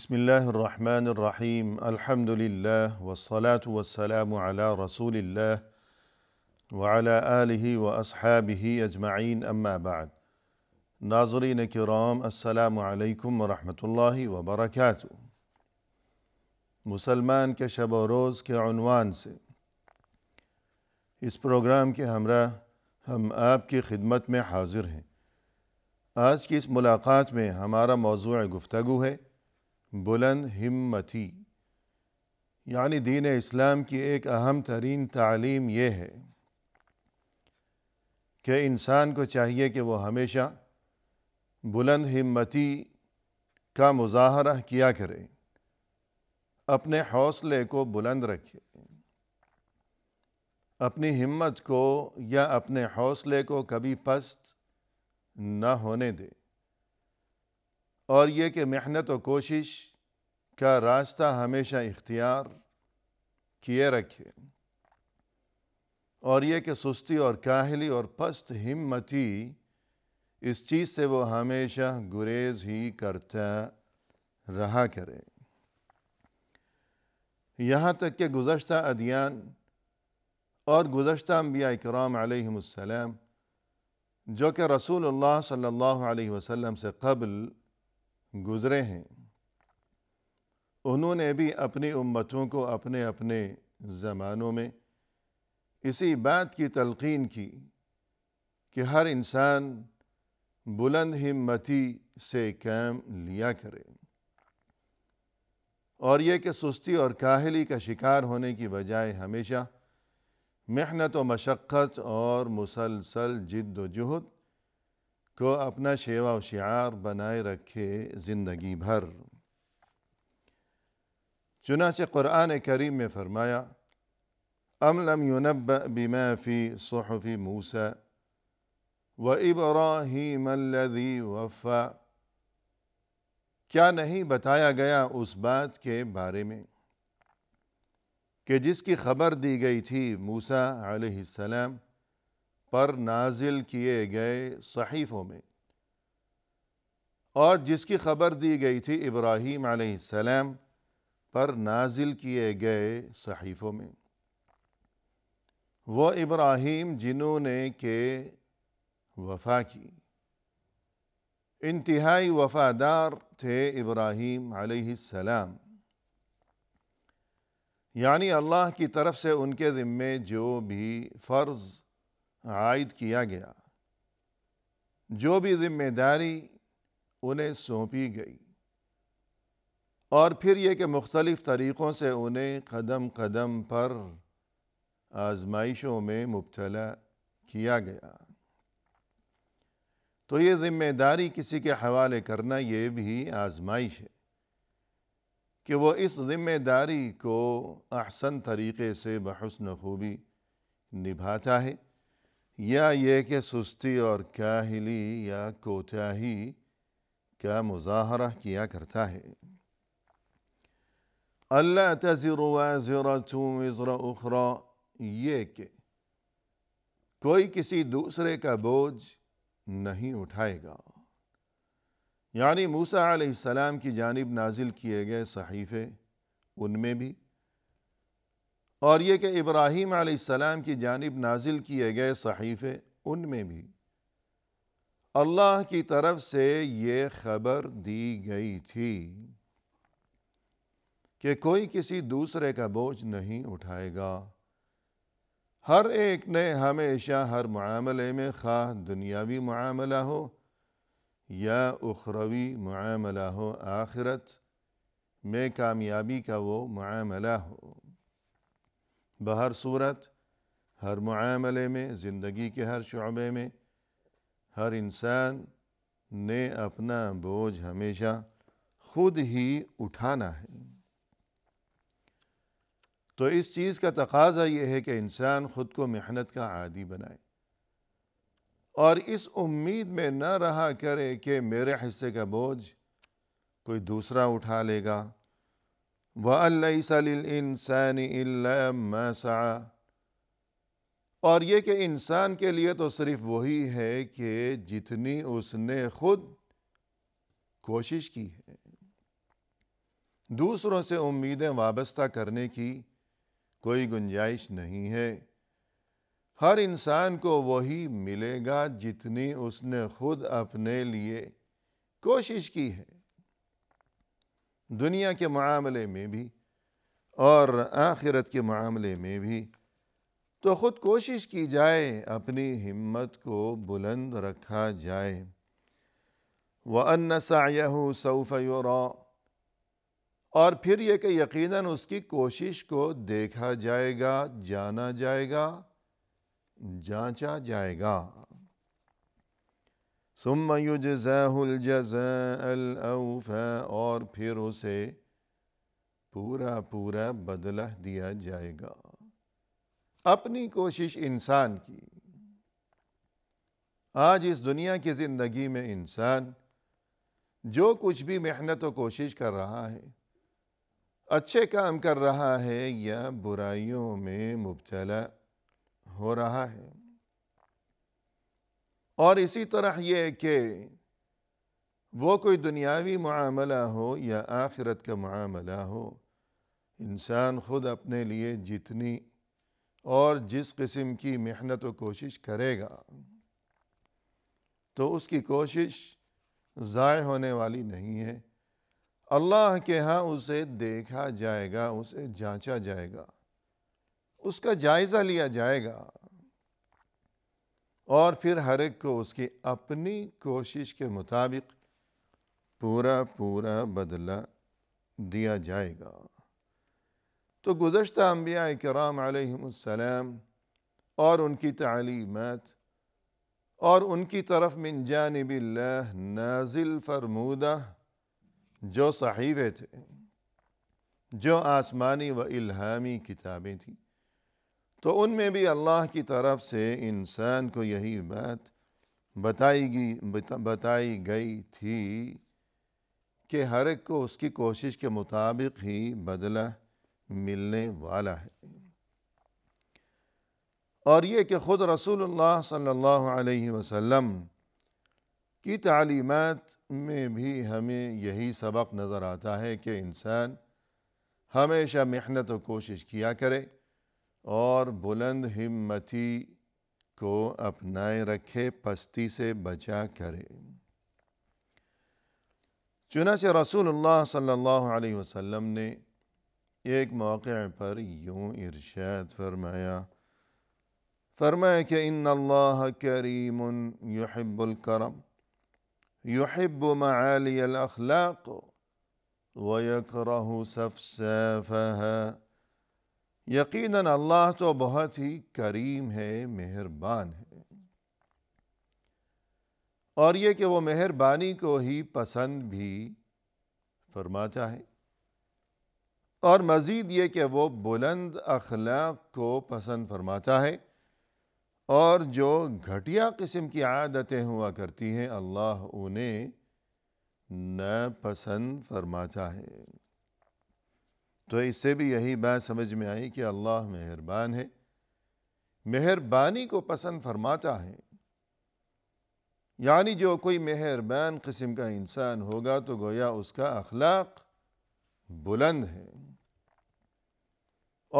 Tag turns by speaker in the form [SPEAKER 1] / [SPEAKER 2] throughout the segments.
[SPEAKER 1] بسم الله الرحمن الرحيم الحمد لله والصلاة والسلام على رسول الله وعلى آله وأصحابه أجمعين أما بعد ناظرين كرام السلام عليكم ورحمة الله وبركاته مسلمان كشب وروز كعنوان سي اس پروگرام کے ہمراہ ہم آپ کی خدمت میں حاضر ہیں آج کی اس ملاقات میں ہمارا موضوع گفتگو ہے بلند ہمتی یعنی دین اسلام کی ایک اہم ترین تعلیم یہ ہے کہ انسان کو چاہیے کہ وہ ہمیشہ بلند ہمتی کا مظاہرہ کیا کرے اپنے حوصلے کو بلند رکھے اپنی ہمت کو یا اپنے حوصلے کو کبھی پست نہ ہونے دے اور یہ کہ محنت و کوشش کا راستہ ہمیشہ اختیار کیے رکھے اور یہ کہ سستی اور کاہلی اور پست ہمتی اس چیز سے وہ ہمیشہ گریز ہی کرتا رہا کرے یہاں تک کہ گزشتہ ادیان اور گزشتہ انبیاء اکرام علیہ السلام جو کہ رسول اللہ صلی اللہ علیہ وسلم سے قبل گزرے ہیں انہوں نے بھی اپنی امتوں کو اپنے اپنے زمانوں میں اسی بات کی تلقین کی کہ ہر انسان بلند ہمتی سے کام لیا کرے اور یہ کہ سستی اور کاہلی کا شکار ہونے کی بجائے ہمیشہ محنت و مشقت اور مسلسل جد و جہد کو اپنا شیوا و شعار بنائے رکھے زندگی بھر چنانچہ قرآن کریم میں فرمایا ام لم یونب بما فی صحف موسا و ابراہیم الذی وفا کیا نہیں بتایا گیا اس بات کے بارے میں کہ جس کی خبر دی گئی تھی موسیٰ علیہ السلام پر نازل کیے گئے صحیفوں میں اور جس کی خبر دی گئی تھی ابراہیم علیہ السلام پر نازل کیے گئے صحیفوں میں وہ ابراہیم جنہوں نے کہ وفا کی انتہائی وفادار تھے ابراہیم علیہ السلام یعنی اللہ کی طرف سے ان کے ذمے جو بھی فرض عائد کیا گیا جو بھی ذمہ داری انہیں سونپی گئی اور پھر یہ کہ مختلف طریقوں سے انہیں قدم قدم پر آزمائشوں میں مبتلا کیا گیا تو یہ ذمہ داری کسی کے حوالے کرنا یہ بھی آزمائش ہے کہ وہ اس ذمہ داری کو احسن طریقے سے بحسن خوبی نبھاتا ہے یا یہ کہ سستی اور کاہلی یا کوتاہی کا مظاہرہ کیا کرتا ہے اللہ تذر و وزر چونو یہ کہ کوئی کسی دوسرے کا بوجھ نہیں اٹھائے گا یعنی موسیٰ علیہ السلام کی جانب نازل کیے گئے صحیفے ان میں بھی اور یہ کہ ابراہیم علیہ السلام کی جانب نازل کیے گئے صحیفے ان میں بھی اللہ کی طرف سے یہ خبر دی گئی تھی کہ کوئی کسی دوسرے کا بوجھ نہیں اٹھائے گا ہر ایک نے ہمیشہ ہر معاملے میں خواہ دنیاوی معاملہ ہو یا اخروی معاملہ ہو آخرت میں کامیابی کا وہ معاملہ ہو بہر صورت ہر معاملے میں زندگی کے ہر شعبے میں ہر انسان نے اپنا بوجھ ہمیشہ خود ہی اٹھانا ہے تو اس چیز کا تقاضا یہ ہے کہ انسان خود کو محنت کا عادی بنائے اور اس امید میں نہ رہا کرے کہ میرے حصے کا بوجھ کوئی دوسرا اٹھا لے گا لِلْإِنسَانِ إِلَّا مَا سَعَى اور یہ کہ انسان کے لیے تو صرف وہی ہے کہ جتنی اس نے خود کوشش کی ہے دوسروں سے امیدیں وابستہ کرنے کی کوئی گنجائش نہیں ہے ہر انسان کو وہی ملے گا جتنی اس نے خود اپنے لیے کوشش کی ہے دنیا کے معاملے میں بھی اور آخرت کے معاملے میں بھی تو خود کوشش کی جائے اپنی ہمت کو بلند رکھا جائے وَأَنَّ سَعْيَهُ سَوْفَ يُرَا اور پھر یہ کہ یقیناً اس کی کوشش کو دیکھا جائے گا جانا جائے گا جانچا جائے گا اور پھر اسے پورا پورا بدلہ دیا جائے گا اپنی کوشش انسان کی آج اس دنیا کی زندگی میں انسان جو کچھ بھی محنت و کوشش کر رہا ہے اچھے کام کر رہا ہے یا برائیوں میں مبتلا ہو رہا ہے اور اسی طرح یہ کہ وہ کوئی دنیاوی معاملہ ہو یا آخرت کا معاملہ ہو انسان خود اپنے لیے جتنی اور جس قسم کی محنت و کوشش کرے گا تو اس کی کوشش ضائع ہونے والی نہیں ہے اللہ کے ہاں اسے دیکھا جائے گا اسے جانچا جائے گا اس کا جائزہ لیا جائے گا اور پھر ہر ایک کو اس کی اپنی کوشش کے مطابق پورا پورا بدلہ دیا جائے گا تو گزشتہ انبیاء کرام علیہ السلام اور ان کی تعلیمات اور ان کی طرف من جانب اللہ نازل فرمودہ جو صحیفے تھے جو آسمانی و الہامی کتابیں تھیں تو ان میں بھی اللہ کی طرف سے انسان کو یہی بات بتائی گئی بتائی گئی تھی کہ ہر ایک کو اس کی کوشش کے مطابق ہی بدلہ ملنے والا ہے اور یہ کہ خود رسول اللہ صلی اللہ علیہ وسلم کی تعلیمات میں بھی ہمیں یہی سبق نظر آتا ہے کہ انسان ہمیشہ محنت و کوشش کیا کرے اور بلند ہمتی کو اپنائے رکھے پستی سے بچا کرے چنانچہ رسول اللہ صلی اللہ علیہ وسلم نے ایک موقع پر یوں ارشاد فرمایا فرمایا کہ ان اللہ کریم یحب الکرم یحب معالی الاخلاق ویکرہ سفسافہا یقیناً اللہ تو بہت ہی کریم ہے مہربان ہے اور یہ کہ وہ مہربانی کو ہی پسند بھی فرماتا ہے اور مزید یہ کہ وہ بلند اخلاق کو پسند فرماتا ہے اور جو گھٹیا قسم کی عادتیں ہوا کرتی ہیں اللہ انہیں نہ پسند فرماتا ہے تو اس سے بھی یہی بات سمجھ میں آئی کہ اللہ مہربان ہے مہربانی کو پسند فرماتا ہے یعنی جو کوئی مہربان قسم کا انسان ہوگا تو گویا اس کا اخلاق بلند ہے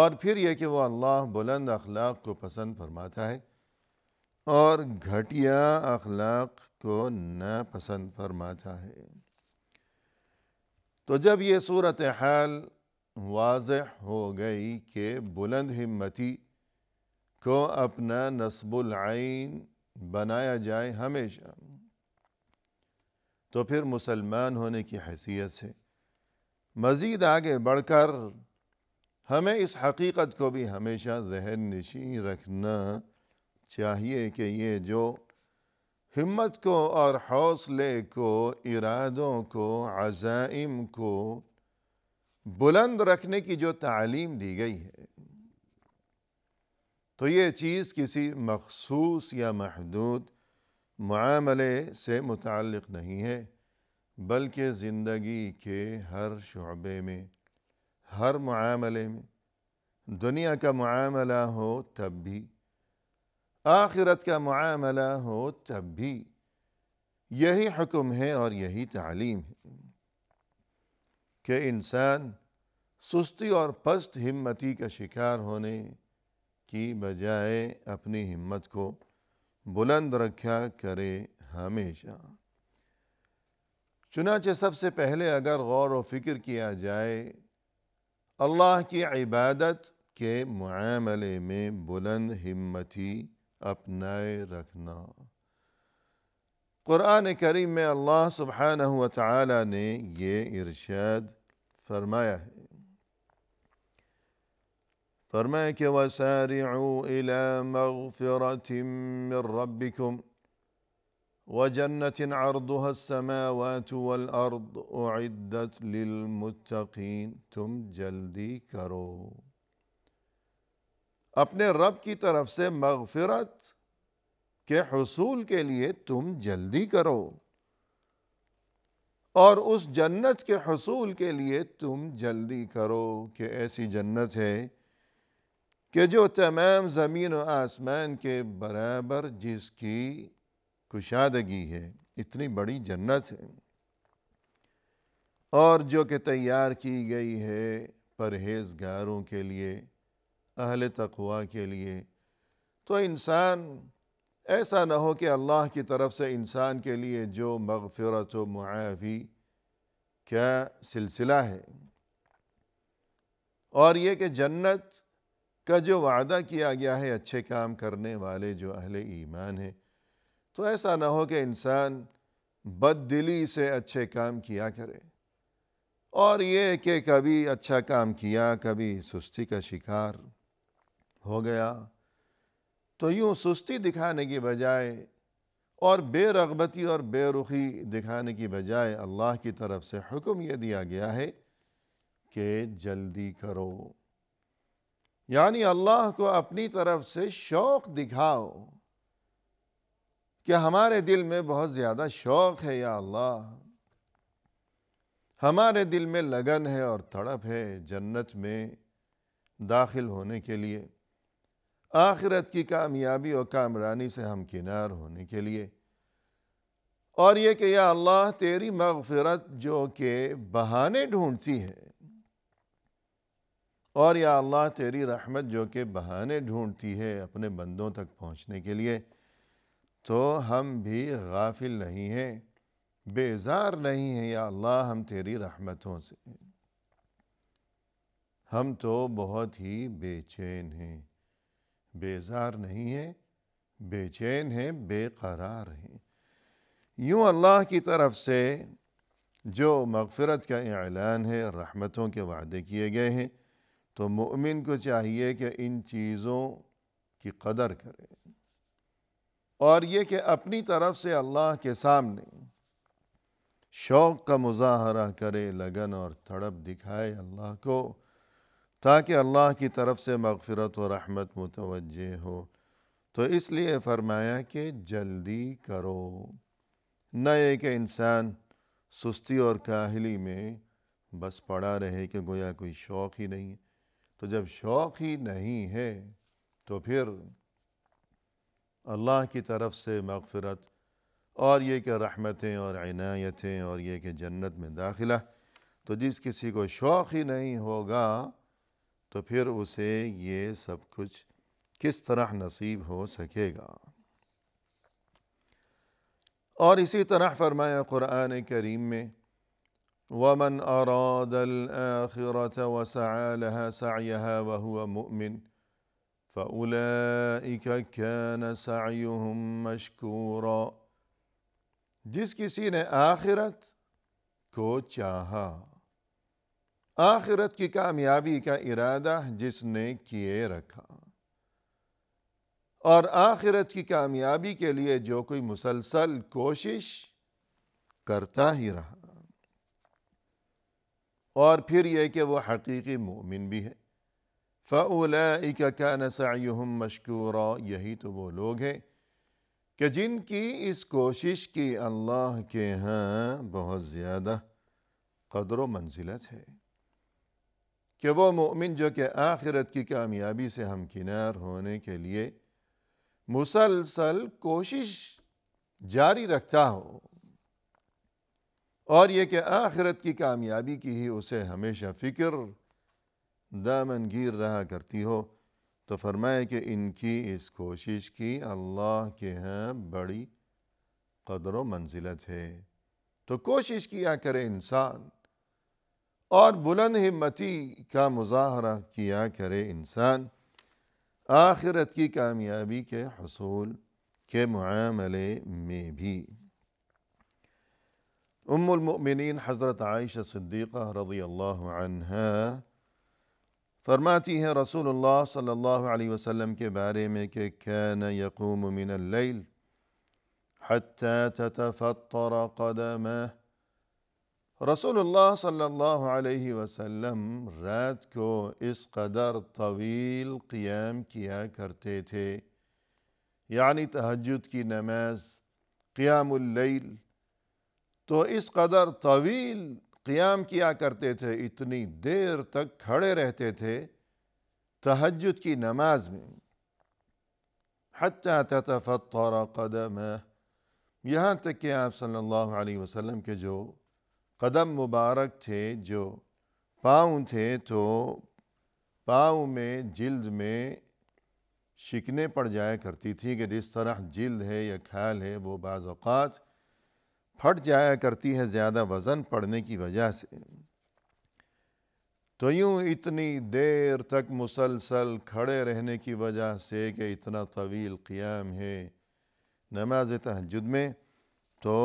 [SPEAKER 1] اور پھر یہ کہ وہ اللہ بلند اخلاق کو پسند فرماتا ہے اور گھٹیا اخلاق کو پسند فرماتا ہے تو جب یہ صورت حال واضح ہو گئی کہ بلند ہمتی کو اپنا نصب العین بنایا جائے ہمیشہ تو پھر مسلمان ہونے کی حیثیت سے مزید آگے بڑھ کر ہمیں اس حقیقت کو بھی ہمیشہ ذہن نشین رکھنا چاہیے کہ یہ جو ہمت کو اور حوصلے کو ارادوں کو عزائم کو بلند رکھنے کی جو تعلیم دی گئی ہے تو یہ چیز کسی مخصوص یا محدود معاملے سے متعلق نہیں ہے بلکہ زندگی کے ہر شعبے میں ہر معاملے میں دنیا کا معاملہ ہو تب بھی آخرت کا معاملہ ہو تب بھی یہی حکم ہے اور یہی تعلیم ہے کہ انسان سستی اور پست ہمتی کا شکار ہونے کی بجائے اپنی ہمت کو بلند رکھا کرے ہمیشہ چنانچہ سب سے پہلے اگر غور و فکر کیا جائے اللہ کی عبادت کے معاملے میں بلند ہمتی اپنائے رکھنا قرآن کریم میں اللہ سبحانہ و تعالی نے یہ ارشاد فرمایا ہے فرمایا کہ وَسَارِعُوا إِلَى مَغْفِرَةٍ مِّن رَبِّكُمْ وَجَنَّةٍ عَرْضُهَا السَّمَاوَاتُ وَالْأَرْضُ اُعِدَّتْ لِلْمُتَّقِينَ تم جلدی کرو اپنے رب کی طرف سے مغفرت کے حصول کے لیے تم جلدی کرو اور اس جنت کے حصول کے لیے تم جلدی کرو کہ ایسی جنت ہے کہ جو تمام زمین و آسمان کے برابر جس کی کشادگی ہے اتنی بڑی جنت ہے اور جو کہ تیار کی گئی ہے پرہیزگاروں کے لیے اہل تقویٰ کے لیے تو انسان ایسا نہ ہو کہ اللہ کی طرف سے انسان کے لیے جو مغفرت و معافی کیا سلسلہ ہے اور یہ کہ جنت کا جو وعدہ کیا گیا ہے اچھے کام کرنے والے جو اہل ایمان ہیں تو ایسا نہ ہو کہ انسان بد دلی سے اچھے کام کیا کرے اور یہ کہ کبھی اچھا کام کیا کبھی سستی کا شکار ہو گیا تو یوں سستی دکھانے کی بجائے اور بے رغبتی اور بے رخی دکھانے کی بجائے اللہ کی طرف سے حکم یہ دیا گیا ہے کہ جلدی کرو یعنی اللہ کو اپنی طرف سے شوق دکھاؤ کہ ہمارے دل میں بہت زیادہ شوق ہے یا اللہ ہمارے دل میں لگن ہے اور تڑپ ہے جنت میں داخل ہونے کے لیے آخرت کی کامیابی اور کامرانی سے ہم کنار ہونے کے لیے اور یہ کہ یا اللہ تیری مغفرت جو کہ بہانے ڈھونڈتی ہے اور یا اللہ تیری رحمت جو کہ بہانے ڈھونڈتی ہے اپنے بندوں تک پہنچنے کے لیے تو ہم بھی غافل نہیں ہیں بیزار نہیں ہیں یا اللہ ہم تیری رحمتوں سے ہم تو بہت ہی بے چین ہیں بیزار نہیں ہیں بے چین ہیں بے قرار ہیں یوں اللہ کی طرف سے جو مغفرت کا اعلان ہے رحمتوں کے وعدے کیے گئے ہیں تو مومن کو چاہیے کہ ان چیزوں کی قدر کرے اور یہ کہ اپنی طرف سے اللہ کے سامنے شوق کا مظاہرہ کرے لگن اور تڑپ دکھائے اللہ کو تاکہ اللہ کی طرف سے مغفرت و رحمت متوجہ ہو تو اس لیے فرمایا کہ جلدی کرو نہ یہ کہ انسان سستی اور کاہلی میں بس پڑا رہے کہ گویا کوئی شوق ہی نہیں تو جب شوق ہی نہیں ہے تو پھر اللہ کی طرف سے مغفرت اور یہ کہ رحمتیں اور عنایتیں اور یہ کہ جنت میں داخلہ تو جس کسی کو شوق ہی نہیں ہوگا تو پھر اسے یہ سب کچھ کس طرح نصیب ہو سکے گا اور اسی طرح فرمایا قرآن کریم میں ومن ارد القرۃ ویہ وہ ممن فلاک مشکور جس کسی نے آخرت کو چاہا آخرت کی کامیابی کا ارادہ جس نے کیے رکھا اور آخرت کی کامیابی کے لیے جو کوئی مسلسل کوشش کرتا ہی رہا اور پھر یہ کہ وہ حقیقی مومن بھی ہے فَأُولَئِكَ كَانَ سَعْيُهُمْ مَشْكُورًا یہی تو وہ لوگ ہیں کہ جن کی اس کوشش کی اللہ کے ہاں بہت زیادہ قدر و منزلت ہے کہ وہ مومن جو کہ آخرت کی کامیابی سے ہمکنار ہونے کے لیے مسلسل کوشش جاری رکھتا ہو اور یہ کہ آخرت کی کامیابی کی ہی اسے ہمیشہ فکر دامنگیر رہا کرتی ہو تو فرمائے کہ ان کی اس کوشش کی اللہ کے ہاں بڑی قدر و منزلت ہے تو کوشش کیا کرے انسان اور بلند ہمتی کا مظاہرہ کیا کرے انسان آخرت کی کامیابی کے حصول کے معاملے میں بھی ام المؤمنین حضرت عائشہ صدیقہ رضی اللہ عنہ فرماتی ہے رسول اللہ صلی اللہ علیہ وسلم کے بارے میں کہ کان یقوم من اللیل حتی تتفطر قدمہ رسول اللہ صلی اللہ علیہ وسلم رات کو اس قدر طویل قیام کیا کرتے تھے یعنی تحجد کی نماز قیام اللیل تو اس قدر طویل قیام کیا کرتے تھے اتنی دیر تک کھڑے رہتے تھے تحجد کی نماز میں حتہ تتفطر قدمہ یہاں تک کہ آپ صلی اللہ علیہ وسلم کے جو قدم مبارک تھے جو پاؤں تھے تو پاؤں میں جلد میں شکنے پڑ جایا کرتی تھی کہ جس طرح جلد ہے یا کھال ہے وہ بعض اوقات پھٹ جایا کرتی ہے زیادہ وزن پڑنے کی وجہ سے تو یوں اتنی دیر تک مسلسل کھڑے رہنے کی وجہ سے کہ اتنا طویل قیام ہے نماز تہجد میں تو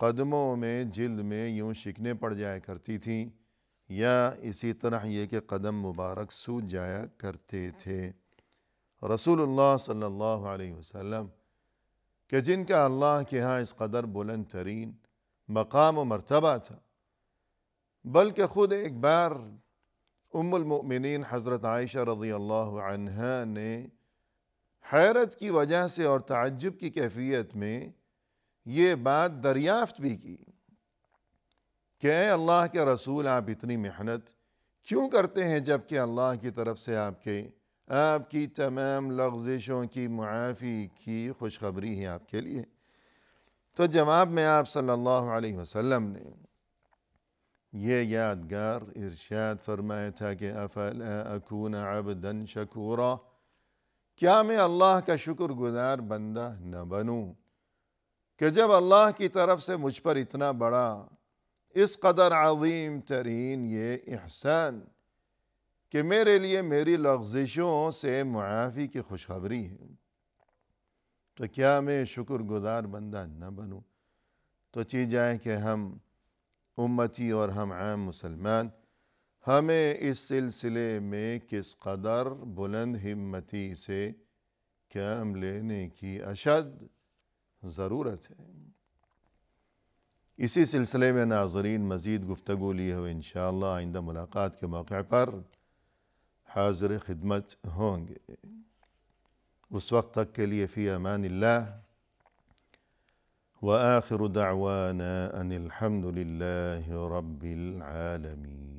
[SPEAKER 1] قدموں میں جلد میں یوں شکنے پڑ جایا کرتی تھیں یا اسی طرح یہ کہ قدم مبارک سو جایا کرتے تھے رسول اللہ صلی اللہ علیہ وسلم کہ جن کا اللہ کے ہاں اس قدر بلند ترین مقام و مرتبہ تھا بلکہ خود ایک بار ام المؤمنین حضرت عائشہ رضی اللہ عنہ نے حیرت کی وجہ سے اور تعجب کی کیفیت میں یہ بات دریافت بھی کی کہ اے اللہ کے رسول آپ اتنی محنت کیوں کرتے ہیں جب کہ اللہ کی طرف سے آپ کے آپ کی تمام لغزشوں کی معافی کی خوشخبری ہے آپ کے لیے تو جواب میں آپ صلی اللہ علیہ وسلم نے یہ یادگار ارشاد فرمایا تھا کہ افلا اکون عبدا شکورا کیا میں اللہ کا شکر گزار بندہ نہ بنوں کہ جب اللہ کی طرف سے مجھ پر اتنا بڑا اس قدر عظیم ترین یہ احسان کہ میرے لیے میری لغزشوں سے معافی کی خوشخبری ہے تو کیا میں شکر گزار بندہ نہ بنوں تو چی جائیں کہ ہم امتی اور ہم عام مسلمان ہمیں اس سلسلے میں کس قدر بلند ہمتی سے کام لینے کی اشد ضرورت ہے اسی سلسلے میں ناظرین مزید گفتگو لی ہو انشاءاللہ آئندہ ملاقات کے موقع پر حاضر خدمت ہوں گے اس وقت تک کے لیے فی امان اللہ وآخر دعوانا ان الحمد للہ رب العالمين